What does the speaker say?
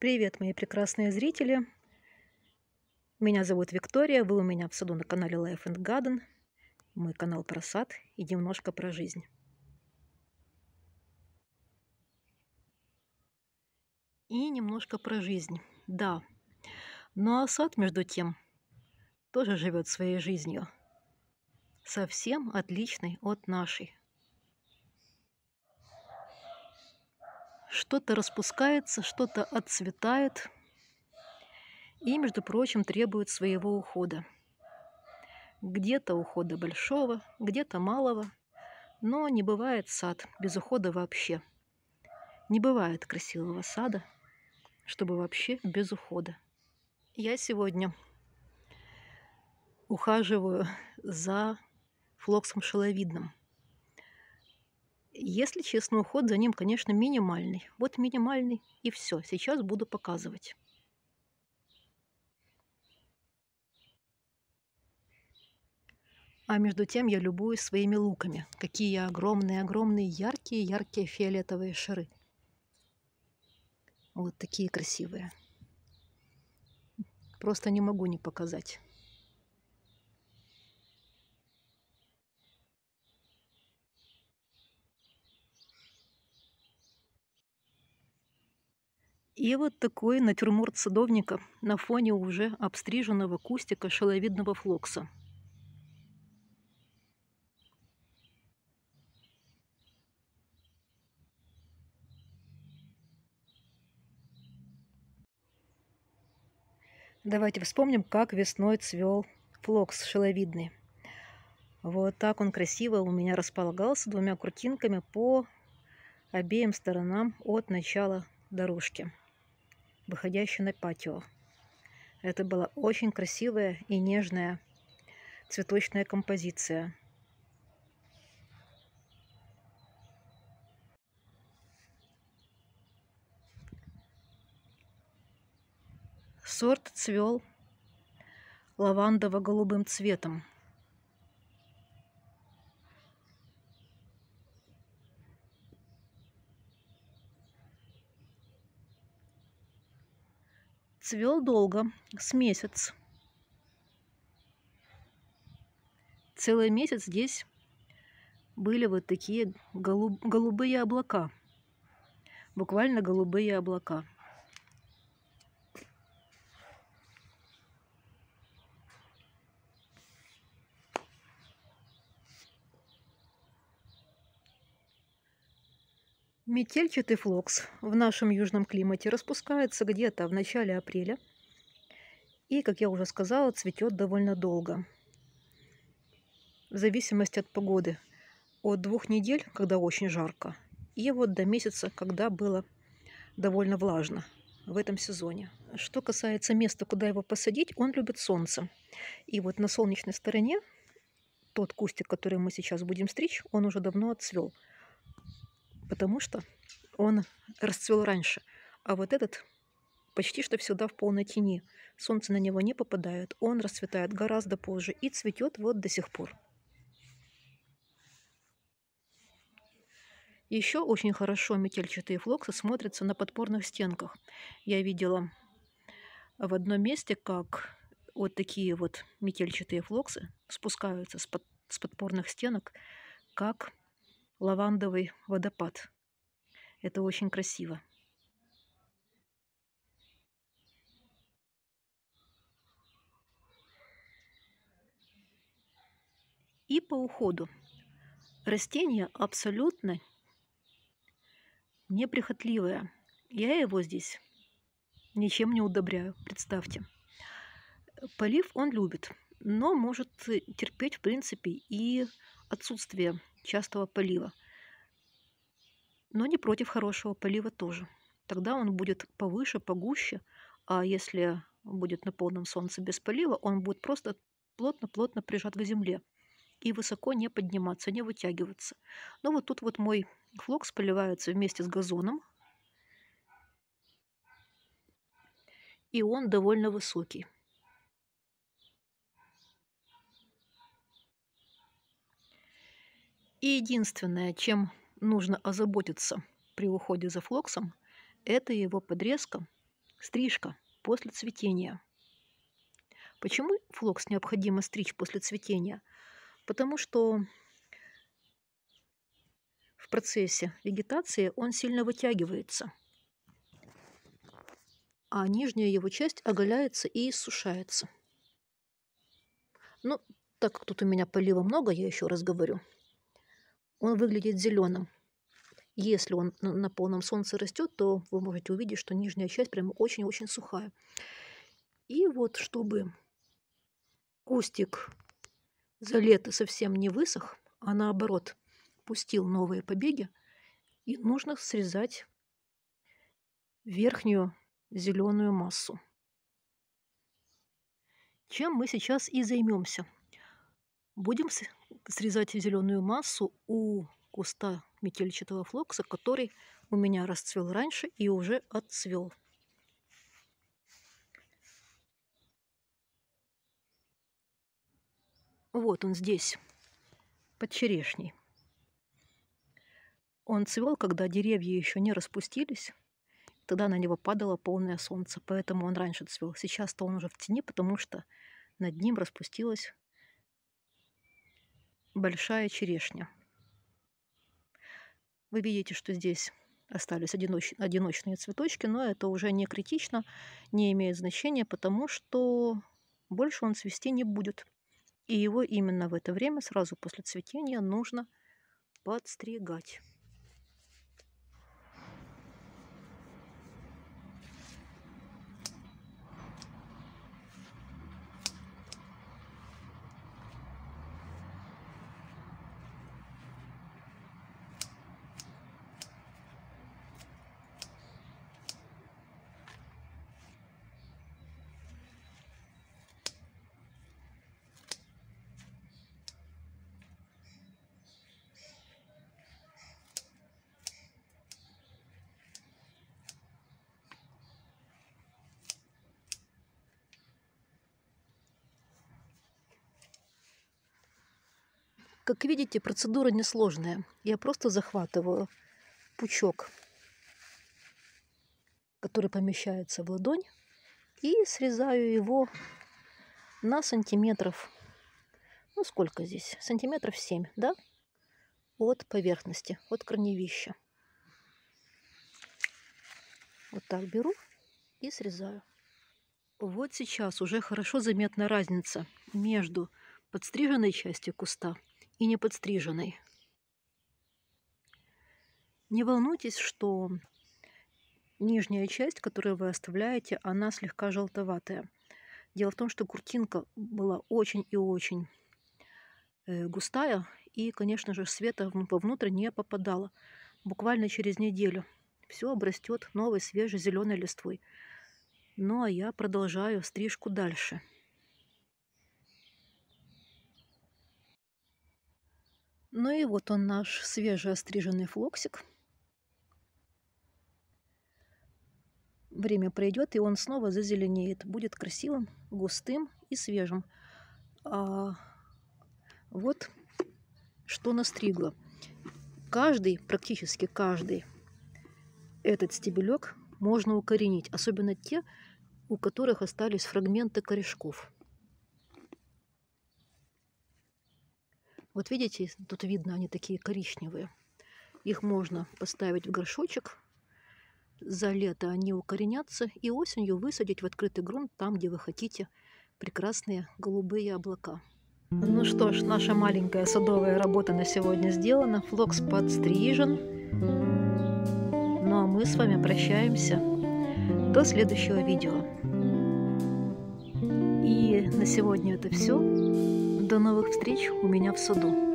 Привет, мои прекрасные зрители! Меня зовут Виктория, вы у меня в саду на канале Life and Garden, мой канал про сад и немножко про жизнь. И немножко про жизнь, да. Ну а сад, между тем, тоже живет своей жизнью. Совсем отличной от нашей. что-то распускается, что-то отцветает и, между прочим, требует своего ухода. Где-то ухода большого, где-то малого, но не бывает сад без ухода вообще. Не бывает красивого сада, чтобы вообще без ухода. Я сегодня ухаживаю за флоксом шеловидным – если честно, уход за ним, конечно, минимальный. Вот минимальный и все. Сейчас буду показывать. А между тем я любуюсь своими луками. Какие огромные-огромные, яркие-яркие фиолетовые шары. Вот такие красивые. Просто не могу не показать. И вот такой натюрморт садовника на фоне уже обстриженного кустика шеловидного флокса. Давайте вспомним, как весной цвел флокс шеловидный. Вот так он красиво у меня располагался двумя куртинками по обеим сторонам от начала дорожки выходящий на патио. Это была очень красивая и нежная цветочная композиция. Сорт цвел лавандово-голубым цветом – Цвел долго, с месяц. Целый месяц здесь были вот такие голуб голубые облака. Буквально голубые облака. Метельчатый флокс в нашем южном климате распускается где-то в начале апреля. И, как я уже сказала, цветет довольно долго. В зависимости от погоды. От двух недель, когда очень жарко, и вот до месяца, когда было довольно влажно в этом сезоне. Что касается места, куда его посадить, он любит солнце. И вот на солнечной стороне тот кустик, который мы сейчас будем стричь, он уже давно отцвел – потому что он расцвел раньше. А вот этот почти что всегда в полной тени. Солнце на него не попадает, он расцветает гораздо позже и цветет вот до сих пор. Еще очень хорошо метельчатые флоксы смотрятся на подпорных стенках. Я видела в одном месте, как вот такие вот метельчатые флоксы спускаются с, под, с подпорных стенок, как лавандовый водопад. Это очень красиво. И по уходу. Растение абсолютно неприхотливое. Я его здесь ничем не удобряю, представьте. Полив он любит, но может терпеть, в принципе, и отсутствие частого полива, но не против хорошего полива тоже. Тогда он будет повыше, погуще, а если будет на полном солнце без полива, он будет просто плотно-плотно прижат к земле и высоко не подниматься, не вытягиваться. Но ну, вот тут вот мой флокс поливается вместе с газоном, и он довольно высокий. И единственное, чем нужно озаботиться при уходе за флоксом, это его подрезка, стрижка после цветения. Почему флокс необходимо стричь после цветения? Потому что в процессе вегетации он сильно вытягивается, а нижняя его часть оголяется и иссушается. Ну, так как тут у меня полива много, я еще раз говорю – он выглядит зеленым. Если он на полном солнце растет, то вы можете увидеть, что нижняя часть прям очень-очень сухая. И вот, чтобы кустик за лето совсем не высох, а наоборот пустил новые побеги, и нужно срезать верхнюю зеленую массу. Чем мы сейчас и займемся – Будем срезать зеленую массу у куста метельчатого флокса, который у меня расцвел раньше и уже отцвел. Вот он здесь, под черешней. Он цвел, когда деревья еще не распустились. Тогда на него падало полное солнце, поэтому он раньше цвел. Сейчас-то он уже в тени, потому что над ним распустилась большая черешня. Вы видите, что здесь остались одиноч... одиночные цветочки, но это уже не критично, не имеет значения, потому что больше он цвести не будет. И его именно в это время, сразу после цветения, нужно подстригать. Как видите, процедура несложная. Я просто захватываю пучок, который помещается в ладонь, и срезаю его на сантиметров, ну сколько здесь, сантиметров 7, да, от поверхности, от корневища. Вот так беру и срезаю. Вот сейчас уже хорошо заметна разница между подстриженной частью куста – и не подстриженной. Не волнуйтесь, что нижняя часть, которую вы оставляете, она слегка желтоватая. Дело в том, что куртинка была очень и очень э, густая, и, конечно же, света вовнутрь не попадало. Буквально через неделю все обрастет новой свежей зеленой листвой. Ну а я продолжаю стрижку дальше. Ну и вот он наш свежеостриженный флоксик. Время пройдет, и он снова зазеленеет. Будет красивым, густым и свежим. А вот что настригло. Каждый, практически каждый этот стебелек можно укоренить. Особенно те, у которых остались фрагменты корешков. Вот видите, тут видно, они такие коричневые. Их можно поставить в горшочек. За лето они укоренятся. И осенью высадить в открытый грунт там, где вы хотите, прекрасные голубые облака. Ну что ж, наша маленькая садовая работа на сегодня сделана. Флокс подстрижен. Ну а мы с вами прощаемся. До следующего видео. И на сегодня это все. До новых встреч у меня в саду.